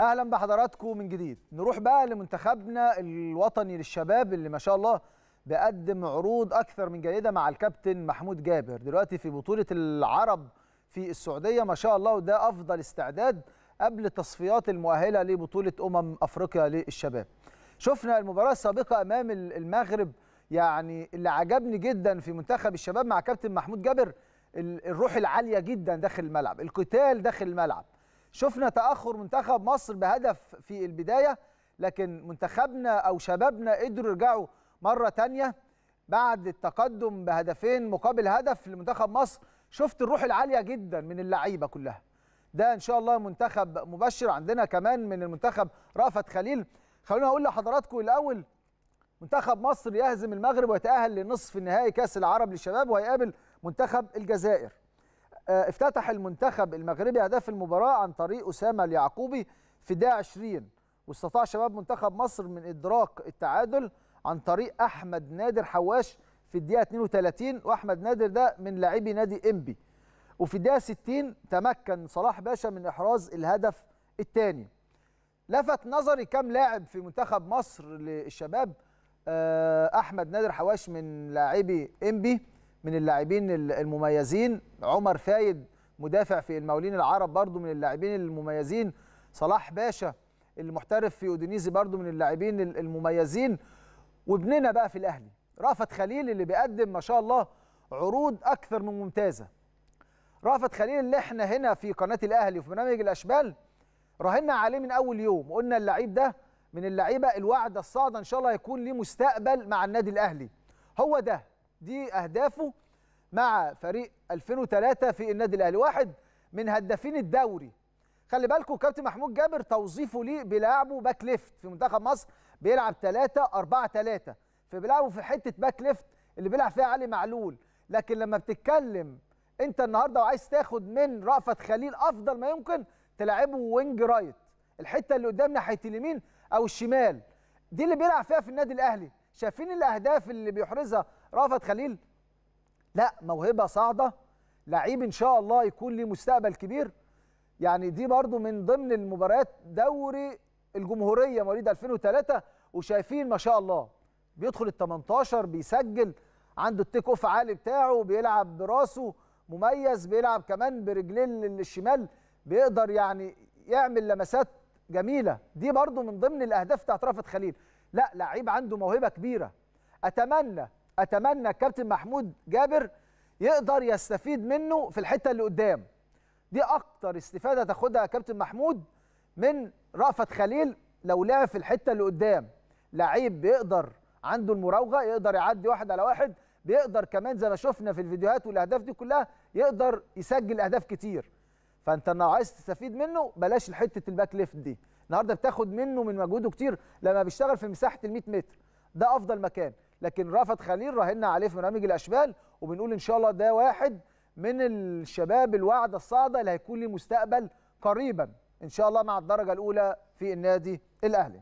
اهلا بحضراتكم من جديد نروح بقى لمنتخبنا الوطني للشباب اللي ما شاء الله بقدم عروض اكثر من جيده مع الكابتن محمود جابر دلوقتي في بطوله العرب في السعوديه ما شاء الله وده افضل استعداد قبل التصفيات المؤهله لبطوله امم افريقيا للشباب شفنا المباراه السابقه امام المغرب يعني اللي عجبني جدا في منتخب الشباب مع كابتن محمود جابر الروح العاليه جدا داخل الملعب القتال داخل الملعب شفنا تاخر منتخب مصر بهدف في البدايه لكن منتخبنا او شبابنا قدروا يرجعوا مره ثانيه بعد التقدم بهدفين مقابل هدف لمنتخب مصر شفت الروح العاليه جدا من اللعيبه كلها ده ان شاء الله منتخب مبشر عندنا كمان من المنتخب رافت خليل خلونا اقول لحضراتكم الاول منتخب مصر يهزم المغرب ويتاهل لنصف النهائي كاس العرب للشباب وهيقابل منتخب الجزائر آه، افتتح المنتخب المغربي اهداف المباراه عن طريق اسامه اليعقوبي في الدقيقه 20 واستطاع شباب منتخب مصر من ادراك التعادل عن طريق احمد نادر حواش في الدقيقه 32 واحمد نادر ده من لاعبي نادي انبي وفي الدقيقه 60 تمكن صلاح باشا من احراز الهدف الثاني لفت نظري كم لاعب في منتخب مصر للشباب آه، احمد نادر حواش من لاعبي انبي من اللاعبين المميزين عمر فايد مدافع في المقاولين العرب برضو من اللاعبين المميزين صلاح باشا المحترف في اودينيزي برضو من اللاعبين المميزين وابننا بقى في الاهلي رافت خليل اللي بيقدم ما شاء الله عروض اكثر من ممتازه رافت خليل اللي احنا هنا في قناه الاهلي وفي برنامج الاشبال راهنا عليه من اول يوم وقلنا اللعيب ده من اللعيبه الواعده الصاعده ان شاء الله هيكون ليه مستقبل مع النادي الاهلي هو ده دي اهدافه مع فريق 2003 في النادي الاهلي واحد من هدافين الدوري خلي بالكم كابتن محمود جابر توظيفه ليه بيلعبه باك ليفت في منتخب مصر بيلعب 3 4 3 فبيلعبه في حته باك ليفت اللي بيلعب فيها علي معلول لكن لما بتتكلم انت النهارده وعايز تاخد من رأفت خليل افضل ما يمكن تلعبه وينج رايت الحته اللي قدام ناحيه اليمين او الشمال دي اللي بيلعب فيها في النادي الاهلي شايفين الاهداف اللي بيحرزها رأفت خليل لا موهبه صاعده لعيب ان شاء الله يكون ليه مستقبل كبير يعني دي برضو من ضمن المباريات دوري الجمهوريه مواليد 2003 وشايفين ما شاء الله بيدخل ال 18 بيسجل عنده التيك اوف عالي بتاعه بيلعب براسه مميز بيلعب كمان برجليه للشمال بيقدر يعني يعمل لمسات جميله دي برضو من ضمن الاهداف بتاعت رافت خليل لا لعيب عنده موهبه كبيره اتمنى اتمنى الكابتن محمود جابر يقدر يستفيد منه في الحته اللي قدام دي اكتر استفاده تاخدها كابتن محمود من رأفت خليل لو لعب في الحته اللي قدام لعيب بيقدر عنده المراوغه يقدر يعدي واحد على واحد بيقدر كمان زي ما شفنا في الفيديوهات والاهداف دي كلها يقدر يسجل اهداف كتير فانت لو عايز تستفيد منه بلاش حته الباك ليفت دي النهارده بتاخد منه من مجهوده كتير لما بيشتغل في مساحه ال 100 متر ده افضل مكان لكن رأفت خليل راهنا عليه في برنامج الاشبال وبنقول ان شاء الله ده واحد من الشباب الواعده الصاعده اللي هيكون له مستقبل قريبا ان شاء الله مع الدرجه الاولى في النادي الاهلي